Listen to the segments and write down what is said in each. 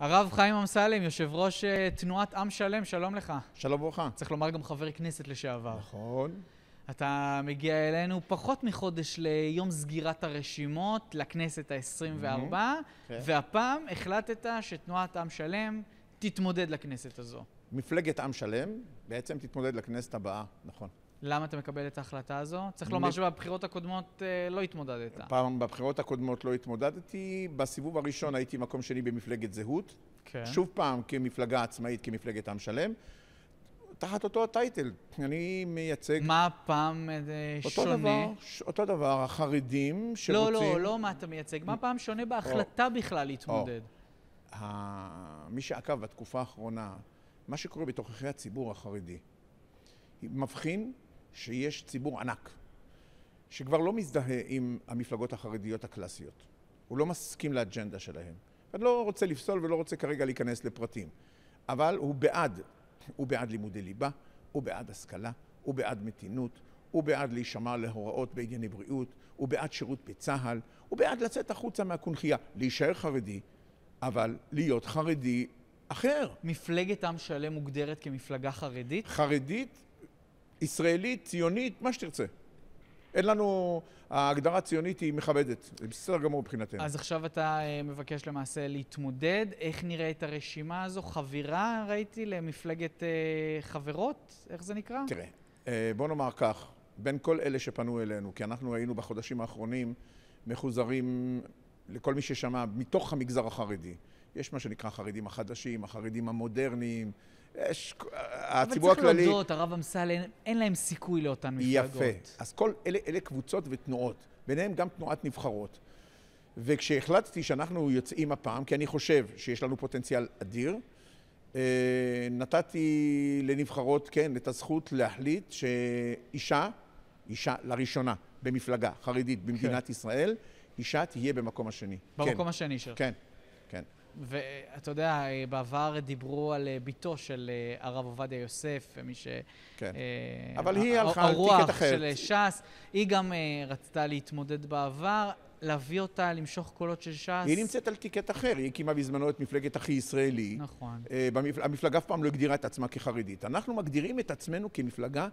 הרב חיים אמסלם, יושב ראש אה, תנועת עם שלם, שלום לך. שלום וברכה. צריך לומר גם חבר כנסת לשעבר. נכון. אתה מגיע אלינו פחות מחודש ליום סגירת הרשימות לכנסת ה-24, okay. כן. והפעם החלטת שתנועת עם שלם תתמודד לכנסת הזו. מפלגת עם שלם בעצם תתמודד לכנסת הבאה, נכון. למה אתה מקבל את ההחלטה הזו? צריך לומר שבבחירות הקודמות אה, לא התמודדת. פעם בבחירות הקודמות לא התמודדתי, בסיבוב הראשון הייתי מקום שני במפלגת זהות, כן. שוב פעם כמפלגה עצמאית, כמפלגת עם שלם. תחת אותו הטייטל, אני מייצג... מה הפעם אה, אותו שונה? דבר, אותו דבר, החרדים שרוצים... לא, לא, לא מה אתה מייצג, מה הפעם שונה בהחלטה או, בכלל להתמודד? או. מי שעקב בתקופה האחרונה, מה שקורה בתוככי הציבור החרדי, מבחין שיש ציבור ענק שכבר לא מזדהה עם המפלגות החרדיות הקלאסיות. הוא לא מסכים לאג'נדה שלהם. אני לא רוצה לפסול ולא רוצה כרגע להיכנס לפרטים, אבל הוא בעד. הוא בעד לימודי ליבה, הוא בעד השכלה, הוא בעד מתינות, הוא בעד להישמע להוראות בענייני בריאות, הוא בעד שירות בצה"ל, הוא בעד לצאת החוצה מהקונכייה, להישאר חרדי, אבל להיות חרדי אחר. מפלגת עם שלם מוגדרת כמפלגה חרדית? חרדית ישראלית, ציונית, מה שתרצה. אין לנו, ההגדרה הציונית היא מכבדת, זה בסדר גמור מבחינתנו. אז עכשיו אתה אה, מבקש למעשה להתמודד, איך נראית הרשימה הזו? חבירה, ראיתי, למפלגת אה, חברות, איך זה נקרא? תראה, אה, בוא נאמר כך, בין כל אלה שפנו אלינו, כי אנחנו היינו בחודשים האחרונים מחוזרים לכל מי ששמע, מתוך המגזר החרדי. יש מה שנקרא החרדים החדשים, החרדים המודרניים, יש, אה, הציבור הכללי... אבל צריך להודות, הרב אמסלם, אין להם סיכוי לאותן מפלגות. יפה. אז כל אלה, אלה קבוצות ותנועות, ביניהן גם תנועת נבחרות. וכשהחלטתי שאנחנו יוצאים הפעם, כי אני חושב שיש לנו פוטנציאל אדיר, אה, נתתי לנבחרות, כן, את הזכות להחליט שאישה, אישה לראשונה במפלגה חרדית במדינת כן. ישראל, אישה תהיה במקום השני. במקום כן. השני שלך. כן, כן. ואתה יודע, אה, בעבר דיברו על אה, ביתו של אה, הרב עובדיה יוסף, מי ש... כן. אה, אבל היא הלכה על טיקט אחרת. הרוח של ש"ס, היא גם אה, רצתה להתמודד בעבר, להביא אותה, למשוך קולות של ש"ס. היא נמצאת על טיקט אחר, היא הקימה בזמנו את מפלגת הכי ישראלי. נכון. אה, במפל... המפלגה אף פעם לא הגדירה את עצמה כחרדית. אנחנו מגדירים את עצמנו כמפלגה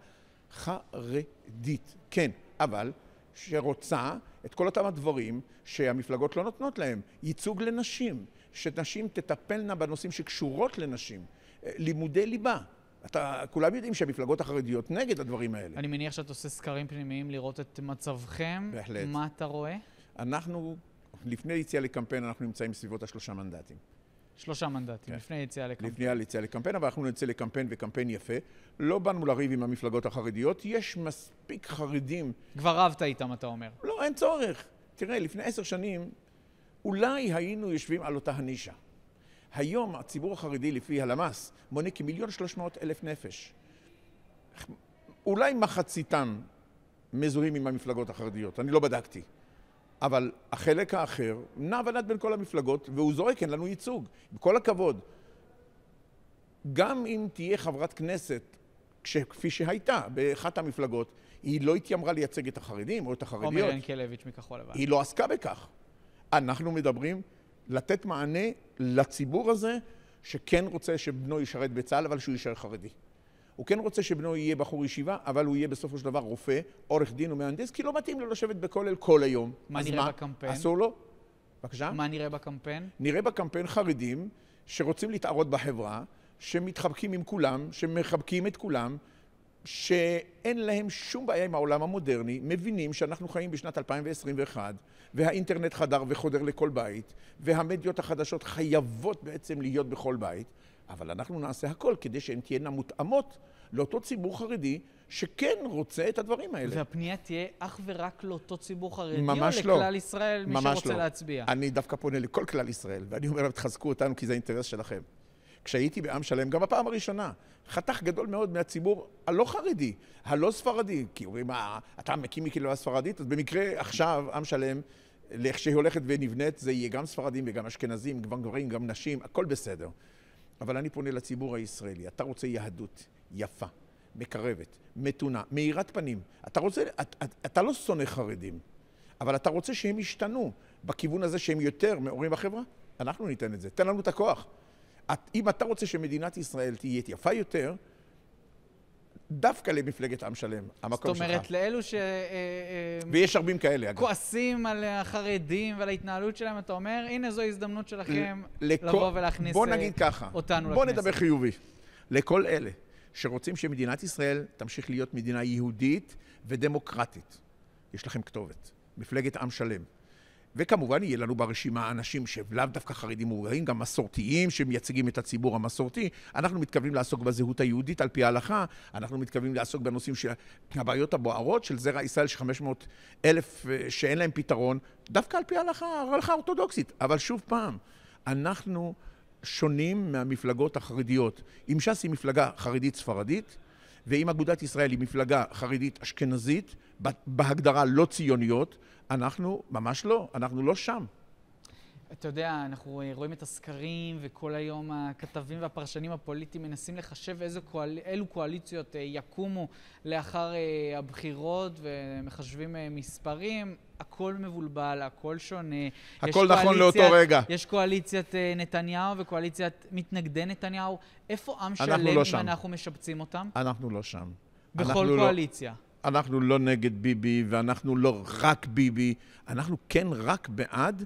חרדית, כן, אבל שרוצה את כל אותם הדברים שהמפלגות לא נותנות להם. ייצוג לנשים, שנשים תטפלנה בנושאים שקשורות לנשים. אה, לימודי ליבה. אתה, כולם יודעים שהמפלגות החרדיות נגד הדברים האלה. אני מניח שאת עושה סקרים פנימיים לראות את מצבכם. בהחלט. מה אתה רואה? אנחנו, לפני יציאה לקמפיין, אנחנו נמצאים בסביבות השלושה מנדטים. שלושה מנדטים, כן. לפני היציאה לקמפיין. לפני היציאה לקמפיין, אבל אנחנו נצא לקמפיין וקמפיין יפה. לא באנו לריב עם המפלגות החרדיות, יש מספיק חרדים. כבר רבת איתם, אתה אומר. לא, אין צורך. תראה, לפני עשר שנים אולי היינו יושבים על אותה הנישה. היום הציבור החרדי, לפי הלמ"ס, מונה כמיליון שלוש מאות אלף נפש. אולי מחציתם מזוהים עם המפלגות החרדיות, אני לא בדקתי. אבל החלק האחר נע ונד בין כל המפלגות, והוא זועק, אין לנו ייצוג. עם כל הכבוד, גם אם תהיה חברת כנסת, כפי שהייתה באחת המפלגות, היא לא התיימרה לייצג את החרדים או את החרדיות. עומר ינקלביץ' מכחול לבן. היא לא עסקה בכך. אנחנו מדברים לתת מענה לציבור הזה שכן רוצה שבנו ישרת בצה"ל, אבל שהוא יישאר חרדי. הוא כן רוצה שבנו יהיה בחור ישיבה, אבל הוא יהיה בסופו של דבר רופא, עורך דין ומהנדס, כי לא מתאים לו לשבת בכולל כל היום. מה נראה מה? בקמפיין? אסור לו? בבקשה? מה נראה בקמפיין? נראה בקמפיין חרדים שרוצים להתערות בחברה, שמתחבקים עם כולם, שמחבקים את כולם, שאין להם שום בעיה עם העולם המודרני, מבינים שאנחנו חיים בשנת 2021, והאינטרנט חדר וחודר לכל בית, והמדיות החדשות חייבות בעצם להיות בכל בית, אבל אנחנו נעשה הכל כדי שהן תהיינה מותאמות לאותו ציבור חרדי שכן רוצה את הדברים האלה. והפנייה תהיה אך ורק לאותו ציבור חרדי, ממש או לא. לכלל ישראל, מי שרוצה לא. להצביע? אני דווקא פונה לכל כלל ישראל, ואני אומר להם, תחזקו אותנו כי זה האינטרס שלכם. כשהייתי בעם שלם, גם הפעם הראשונה, חתך גדול מאוד מהציבור הלא חרדי, הלא ספרדי. כי אומרים, אה, אתה מקים מקהילה לא ספרדית, אז במקרה עכשיו עם שלם, לכשהיא הולכת ונבנית, זה יהיה גם ספרדים וגם אשכנזים, גם גברים, גם נשים, הכל בסדר. אבל אני פונה לציבור הישראלי, אתה רוצה יהדות יפה, מקרבת, מתונה, מאירת פנים. אתה רוצה, אתה, אתה לא שונא חרדים, אבל אתה רוצה שהם ישתנו בכיוון הזה שהם יותר מעורים בחברה? אנחנו ניתן את זה. תן לנו את הכוח. אם אתה רוצה שמדינת ישראל תהיה יפה יותר, דווקא למפלגת עם שלם, המקום שלך. זאת אומרת, שלך. לאלו ש... אה, אה, ויש רבים כאלה, אגב. כועסים על החרדים ועל ההתנהלות שלהם, אתה אומר, הנה זו ההזדמנות שלכם לכ... לבוא ולהכניס אותנו לכנסת. בוא אה, נגיד ככה, בוא לכנסת. נדבר חיובי. לכל אלה שרוצים שמדינת ישראל תמשיך להיות מדינה יהודית ודמוקרטית, יש לכם כתובת, מפלגת עם שלם. וכמובן יהיה לנו ברשימה אנשים שלאו דווקא חרדים מודעים, גם מסורתיים שמייצגים את הציבור המסורתי. אנחנו מתכוונים לעסוק בזהות היהודית על פי ההלכה, אנחנו מתכוונים לעסוק בנושאים של הבעיות הבוערות של זרע ישראל של 500 אלף אה, שאין להם פתרון, דווקא על פי ההלכה, ההלכה האורתודוקסית. אבל שוב פעם, אנחנו שונים מהמפלגות החרדיות. אם ש"ס היא מפלגה חרדית ספרדית, ואם אגודת ישראל היא מפלגה חרדית אשכנזית, בהגדרה לא ציוניות, אנחנו ממש לא, אנחנו לא שם. אתה יודע, אנחנו אה, רואים את הסקרים, וכל היום הכתבים והפרשנים הפוליטיים מנסים לחשב איזה קואל... אילו קואליציות אה, יקומו לאחר אה, הבחירות, ומחשבים מספרים. הכל מבולבל, הכל שונה. הכל נכון לאותו רגע. יש קואליציית נתניהו וקואליציית מתנגדי נתניהו. איפה עם שלם לא אם שם. אנחנו משבצים אותם? אנחנו לא שם. בכל לא- קואליציה. לא... אנחנו לא נגד ביבי, ואנחנו לא רק ביבי, אנחנו כן רק בעד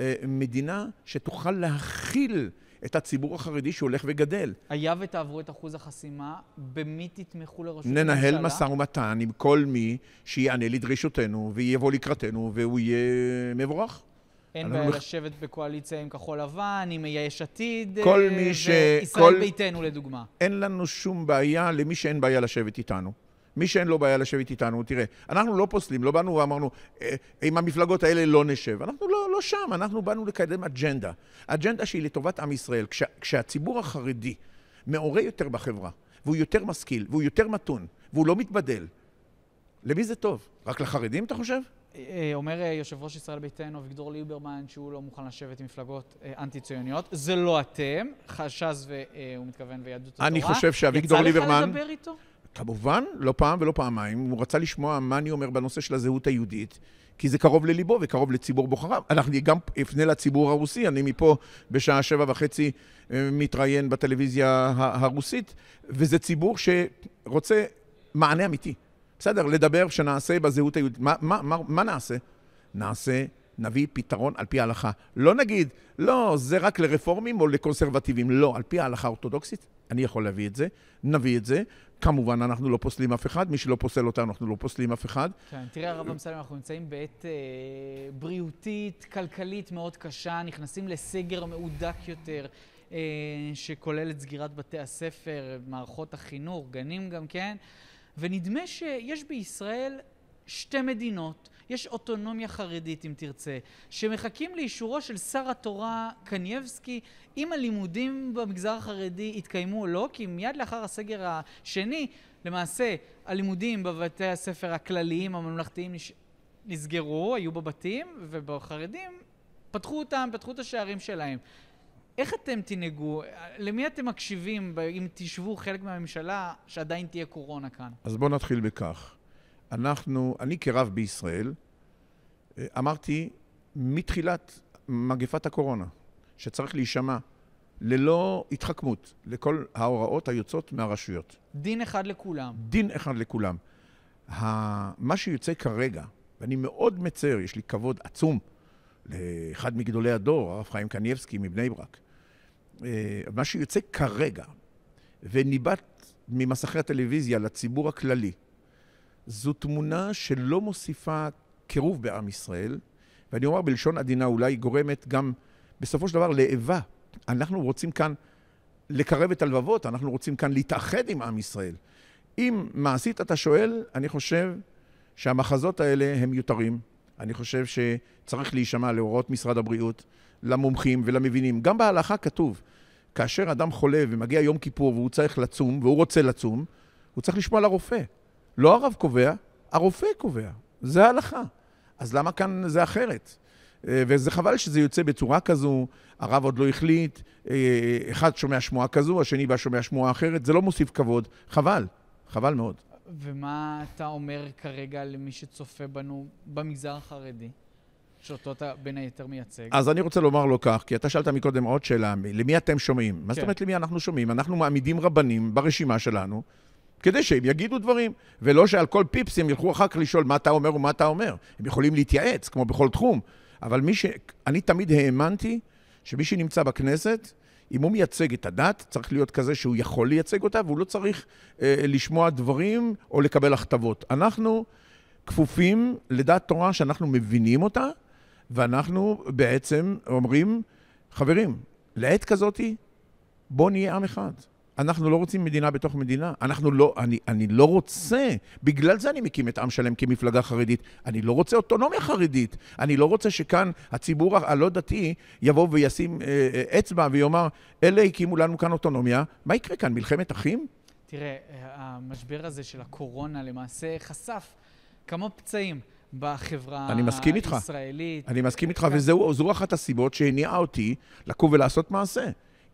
אה, מדינה שתוכל להכיל את הציבור החרדי שהולך וגדל. היה ותעברו את אחוז החסימה, במי תתמכו לראשות הממשלה? ננהל משא ומתן עם כל מי שיענה לדרישותינו ויבוא לקראתנו והוא יהיה מבורך. אין בעיה מח... לשבת בקואליציה עם כחול לבן, עם יש עתיד, אה, כל מי ש... וישראל כל... ביתנו לדוגמה. אין לנו שום בעיה למי שאין בעיה לשבת איתנו. מי שאין לו בעיה לשבת איתנו, תראה, אנחנו לא פוסלים, לא באנו ואמרנו, עם אה, המפלגות האלה לא נשב. אנחנו לא, לא שם, אנחנו באנו לקדם אג'נדה. אג'נדה שהיא לטובת עם ישראל. כשה, כשהציבור החרדי מעורה יותר בחברה, והוא יותר משכיל, והוא יותר מתון, והוא לא מתבדל, למי זה טוב? רק לחרדים, אתה חושב? אה, אה, אומר יושב ראש ישראל ביתנו אביגדור ליברמן שהוא לא מוכן לשבת עם מפלגות אנטי-ציוניות. זה לא אתם, ש"ס, הוא מתכוון, ויהדות התורה. אני חושב שאביגדור ליברמן... יצא לך לדבר איתו? כמובן, לא פעם ולא פעמיים, הוא רצה לשמוע מה אני אומר בנושא של הזהות היהודית, כי זה קרוב לליבו וקרוב לציבור בוחריו. אנחנו גם אפנה לציבור הרוסי, אני מפה בשעה שבע וחצי אה, מתראיין בטלוויזיה הרוסית, וזה ציבור שרוצה מענה אמיתי. בסדר, לדבר שנעשה בזהות היהודית. מה, מה, מה, מה נעשה? נעשה, נביא פתרון על פי ההלכה. לא נגיד, לא, זה רק לרפורמים או לקונסרבטיבים. לא, על פי ההלכה האורתודוקסית. אני יכול להביא את זה, נביא את זה. כמובן, אנחנו לא פוסלים אף אחד, מי שלא פוסל אותנו, אנחנו לא פוסלים אף אחד. כן, תראה, הרב אמסלם, אנחנו נמצאים בעת אה, בריאותית, כלכלית מאוד קשה, נכנסים לסגר מהודק יותר, אה, שכולל את סגירת בתי הספר, מערכות החינוך, גנים גם כן, ונדמה שיש בישראל שתי מדינות. יש אוטונומיה חרדית, אם תרצה, שמחכים לאישורו של שר התורה קנייבסקי, אם הלימודים במגזר החרדי יתקיימו או לא, כי מיד לאחר הסגר השני, למעשה, הלימודים בבתי הספר הכלליים הממלכתיים נש... נסגרו, היו בבתים, ובחרדים פתחו אותם, פתחו את השערים שלהם. איך אתם תנהגו? למי אתם מקשיבים אם תשבו חלק מהממשלה שעדיין תהיה קורונה כאן? אז בואו נתחיל בכך. אנחנו, אני כרב בישראל, אה, אמרתי מתחילת מגפת הקורונה, שצריך להישמע ללא התחכמות לכל ההוראות היוצאות מהרשויות. דין אחד לכולם. דין אחד לכולם. מה שיוצא כרגע, ואני מאוד מצר, יש לי כבוד עצום לאחד מגדולי הדור, הרב חיים קניבסקי מבני ברק, אה, מה שיוצא כרגע, וניבט ממסכי הטלוויזיה לציבור הכללי, זו תמונה שלא מוסיפה קירוב בעם ישראל, ואני אומר בלשון עדינה אולי גורמת גם בסופו של דבר לאיבה. אנחנו רוצים כאן לקרב את הלבבות, אנחנו רוצים כאן להתאחד עם עם ישראל. אם מעשית אתה שואל, אני חושב שהמחזות האלה הם מיותרים. אני חושב שצריך להישמע להוראות משרד הבריאות, למומחים ולמבינים. גם בהלכה כתוב, כאשר אדם חולה ומגיע יום כיפור והוא צריך לצום, והוא רוצה לצום, הוא צריך לשמוע לרופא. לא הרב קובע, הרופא קובע. זה ההלכה. אז למה כאן זה אחרת? אה, וזה חבל שזה יוצא בצורה כזו, הרב עוד לא החליט, אה, אחד שומע שמועה כזו, השני בא שומע שמועה אחרת, זה לא מוסיף כבוד, חבל, חבל מאוד. ומה אתה אומר כרגע למי שצופה בנו במגזר החרדי, שאותו אתה בין היתר מייצג? אז אני רוצה לומר לו כך, כי אתה שאלת מקודם עוד שאלה, למי אתם שומעים? כן. מה זאת כן. אומרת למי אנחנו שומעים? אנחנו מעמידים רבנים ברשימה שלנו, כדי שהם יגידו דברים, ולא שעל כל פיפס הם ילכו אחר כך לשאול מה אתה אומר ומה אתה אומר. הם יכולים להתייעץ, כמו בכל תחום. אבל מי ש... אני תמיד האמנתי שמי שנמצא בכנסת, אם הוא מייצג את הדת, צריך להיות כזה שהוא יכול לייצג אותה, והוא לא צריך אה, לשמוע דברים או לקבל הכתבות. אנחנו כפופים לדת תורה שאנחנו מבינים אותה, ואנחנו בעצם אומרים, חברים, לעת כזאתי, בואו נהיה עם אחד. אנחנו לא רוצים מדינה בתוך מדינה. אנחנו לא, אני, אני לא רוצה, בגלל זה אני מקים את עם שלם כמפלגה חרדית. אני לא רוצה אוטונומיה חרדית. אני לא רוצה שכאן הציבור הלא דתי יבוא וישים אה, אה, אצבע ויאמר, אלה הקימו לנו כאן אוטונומיה, מה יקרה כאן, מלחמת אחים? תראה, אה, המשבר הזה של הקורונה למעשה חשף כמה פצעים. בחברה אני מסכים הישראלית. איתך. אני מסכים איתך, כן. וזו אחת הסיבות שהניעה אותי לקום ולעשות מעשה.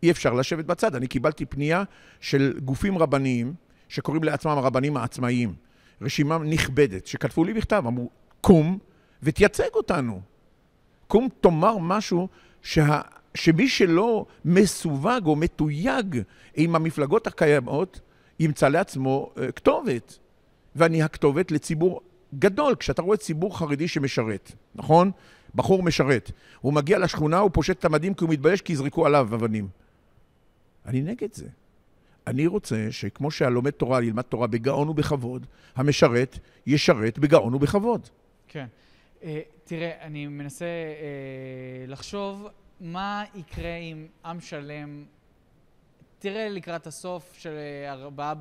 אי אפשר לשבת בצד. אני קיבלתי פנייה של גופים רבניים, שקוראים לעצמם הרבנים העצמאיים, רשימה נכבדת, שכתבו לי בכתב, אמרו, קום ותייצג אותנו. קום תאמר משהו שה... שמי שלא מסווג או מתויג עם המפלגות הקיימות, ימצא לעצמו אה, כתובת. ואני הכתובת לציבור גדול, כשאתה רואה ציבור חרדי שמשרת, נכון? בחור משרת. הוא מגיע לשכונה, הוא פושט את המדים כי הוא מתבייש כי יזרקו עליו אבנים. אני נגד זה. אני רוצה שכמו שהלומד תורה ילמד תורה בגאון ובכבוד, המשרת ישרת בגאון ובכבוד. כן. Uh, תראה, אני מנסה uh, לחשוב מה יקרה אם עם שלם... תראה לקראת הסוף של 4 אה,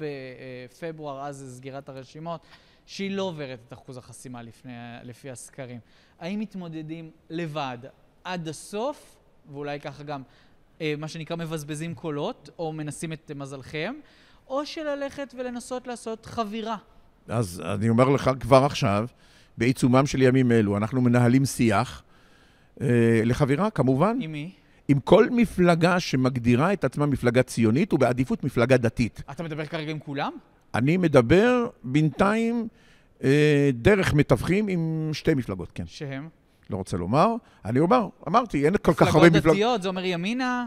בפברואר, אז סגירת הרשימות, שהיא לא עוברת את אחוז החסימה לפני, לפי הסקרים. האם מתמודדים לבד עד הסוף, ואולי ככה גם אה, מה שנקרא מבזבזים קולות, או מנסים את מזלכם, או שללכת ולנסות לעשות חבירה. אז אני אומר לך כבר עכשיו, בעיצומם של ימים אלו, אנחנו מנהלים שיח אה, לחבירה, כמובן. עם מי? עם כל מפלגה שמגדירה את עצמה מפלגה ציונית, ובעדיפות מפלגה דתית. אתה מדבר כרגע עם כולם? אני מדבר בינתיים אה, דרך מתווכים עם שתי מפלגות, כן. שהם? לא רוצה לומר. אני אומר, אמרתי, אין כל כך הרבה מפלגות... מפלגות דתיות, זה אומר ימינה?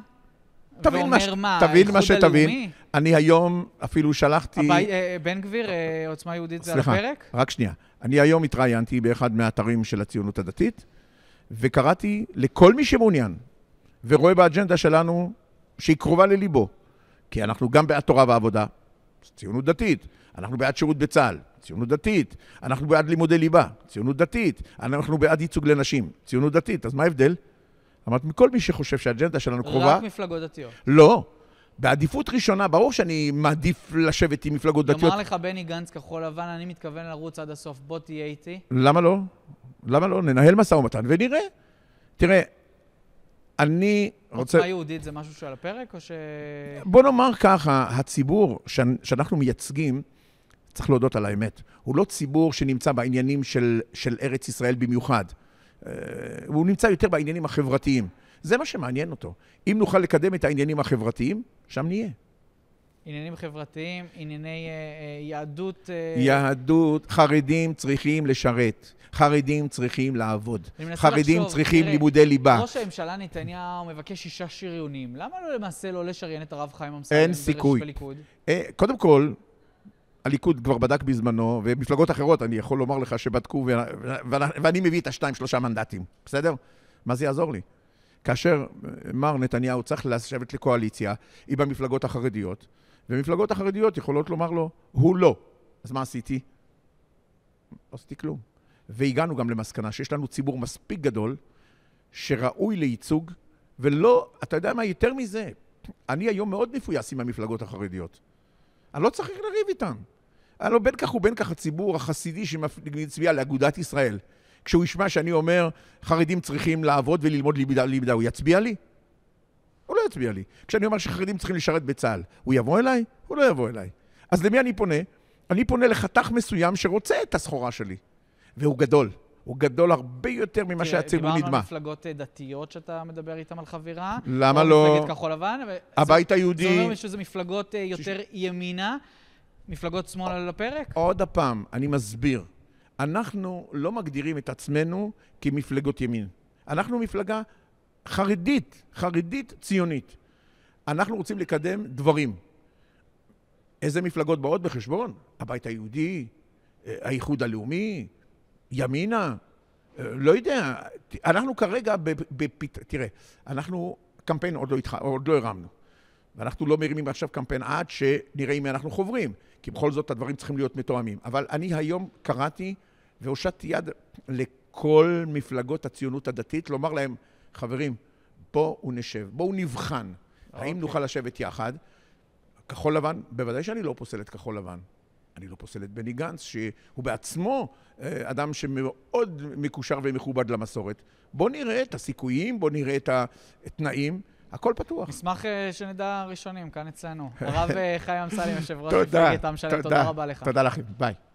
תבין מה, מה, תבין מה שתבין. הלאומי? אני היום אפילו שלחתי... הבא, אה, אה, בן גביר, אה, עוצמה יהודית זה על הפרק? סליחה, רק שנייה. אני היום התראיינתי באחד מהאתרים של הציונות הדתית, וקראתי לכל מי שמעוניין ורואה באג'נדה שלנו, שהיא קרובה לליבו, כי אנחנו גם בעד תורה ועבודה, ציונות דתית, אנחנו בעד שירות בצה"ל, ציונות דתית, אנחנו בעד לימודי ליבה, ציונות דתית, אנחנו בעד ייצוג לנשים, ציונות דתית, אז מה ההבדל? אמרת, מכל מי שחושב שהאג'נדה שלנו קרובה... רק מפלגות דתיות. לא. בעדיפות ראשונה, ברור שאני מעדיף לשבת עם מפלגות דתיות. יאמר לך בני גנץ כחול לבן, אני מתכוון לרוץ עד הסוף, בוא תהיה איתי. למה לא? למה לא? ננהל משא ומתן ונראה. תראה, אני רוצה... עוצמה יהודית זה משהו שעל הפרק, או ש... בוא נאמר ככה, הציבור שאנחנו מייצגים, צריך להודות על האמת. הוא לא ציבור שנמצא בעניינים של, של ארץ ישראל במיוחד. אה, הוא נמצא יותר בעניינים החברתיים. זה מה שמעניין אותו. אם נוכל לקדם את העניינים החברתיים, שם נהיה. עניינים חברתיים, ענייני uh, יהדות... Uh... יהדות, חרדים צריכים לשרת. חרדים צריכים לעבוד. חרדים לחשוב, צריכים תראה, לימודי ליבה. ראש הממשלה נתניהו מבקש שישה שריונים. למה לא למעשה לא לשריין את הרב חיים אמסלם ברשת הליכוד? אין סיכוי. קודם כל, הליכוד כבר בדק בזמנו, ומפלגות אחרות, אני יכול לומר לך שבדקו, ואני מביא את השתיים-שלושה מנדטים, בסדר? מה זה יעזור לי? כאשר מר נתניהו צריך לשבת לקואליציה עם המפלגות החרדיות, ומפלגות החרדיות יכולות לומר לו, הוא לא. אז מה עשיתי? לא עשיתי כלום. והגענו גם למסקנה שיש לנו ציבור מספיק גדול, שראוי לייצוג, ולא, אתה יודע מה, יותר מזה, אני היום מאוד מפויס עם המפלגות החרדיות. אני לא צריך לריב איתן. הלוא בין כך ובין כך הציבור החסידי שהצביע לאגודת ישראל, כשהוא ישמע שאני אומר, חרדים צריכים לעבוד וללמוד ליבדה, ליבדה, הוא יצביע לי? הוא לא יצביע לי. כשאני אומר שחרדים צריכים לשרת בצה"ל, הוא יבוא אליי? הוא לא יבוא אליי. אז למי אני פונה? אני פונה לחתך מסוים שרוצה את הסחורה שלי, והוא גדול. הוא גדול הרבה יותר ממה שהציבור נדמה. דיברנו על מפלגות אה, דתיות שאתה מדבר איתן על חבירה. למה לא? מפלגת כחול לבן. הבית היהודי. זה אומר שזה מפלגות אה, יותר ימינה. מפלגות שמאל על הפרק? עוד פעם, אני מסביר. אנחנו לא מגדירים את עצמנו כמפלגות ימין. אנחנו מפלגה חרדית, חרדית ציונית. אנחנו רוצים לקדם דברים. איזה מפלגות באות בחשבון? הבית היהודי, אה, האיחוד הלאומי, ימינה, אה, לא יודע. אנחנו כרגע, בפ... תראה, אנחנו, קמפיין עוד לא, התח... עוד לא הרמנו. ואנחנו לא מרימים עכשיו קמפיין עד שנראה אם אנחנו חוברים, כי בכל זאת הדברים צריכים להיות מתואמים. אבל אני היום קראתי והושטתי יד לכל מפלגות הציונות הדתית, לומר להם, חברים, בואו נשב, בואו נבחן, okay. האם אוקיי. נוכל לשבת יחד. כחול לבן, בוודאי שאני לא פוסל את כחול לבן. אני לא פוסל את בני גנץ, שהוא בעצמו אה, אדם שמאוד מקושר ומכובד למסורת. בואו נראה את הסיכויים, בואו נראה את התנאים. הכל פתוח. נשמח אה, שנדע ראשונים כאן אצלנו. הרב אה, חיים אמסלם, יושב ראש מפלגת עם שלם, תודה רבה לך. תודה לכם, ביי.